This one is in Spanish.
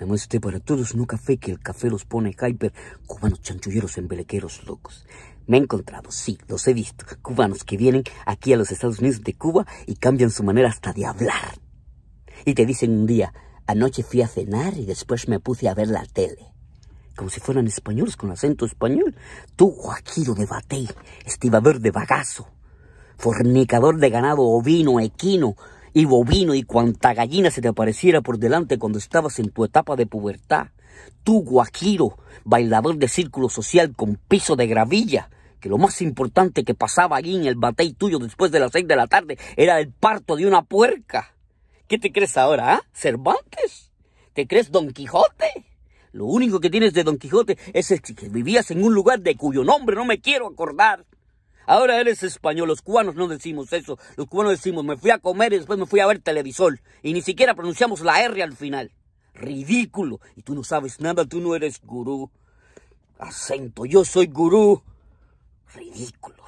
Me muestre para todos un café que el café los pone hyper. Cubanos chanchulleros embelequeros locos. Me he encontrado, sí, los he visto. Cubanos que vienen aquí a los Estados Unidos de Cuba y cambian su manera hasta de hablar. Y te dicen un día, anoche fui a cenar y después me puse a ver la tele. Como si fueran españoles con acento español. Tú, Joaquín de Batey, estibador de bagazo, fornicador de ganado ovino, equino, y bovino y cuanta gallina se te apareciera por delante cuando estabas en tu etapa de pubertad. Tú, guajiro, bailador de círculo social con piso de gravilla, que lo más importante que pasaba allí en el batey tuyo después de las seis de la tarde era el parto de una puerca. ¿Qué te crees ahora, ah? ¿Cervantes? ¿Te crees Don Quijote? Lo único que tienes de Don Quijote es que vivías en un lugar de cuyo nombre no me quiero acordar Ahora eres español, los cubanos no decimos eso. Los cubanos decimos, me fui a comer y después me fui a ver televisor. Y ni siquiera pronunciamos la R al final. Ridículo. Y tú no sabes nada, tú no eres gurú. Acento, yo soy gurú. Ridículo.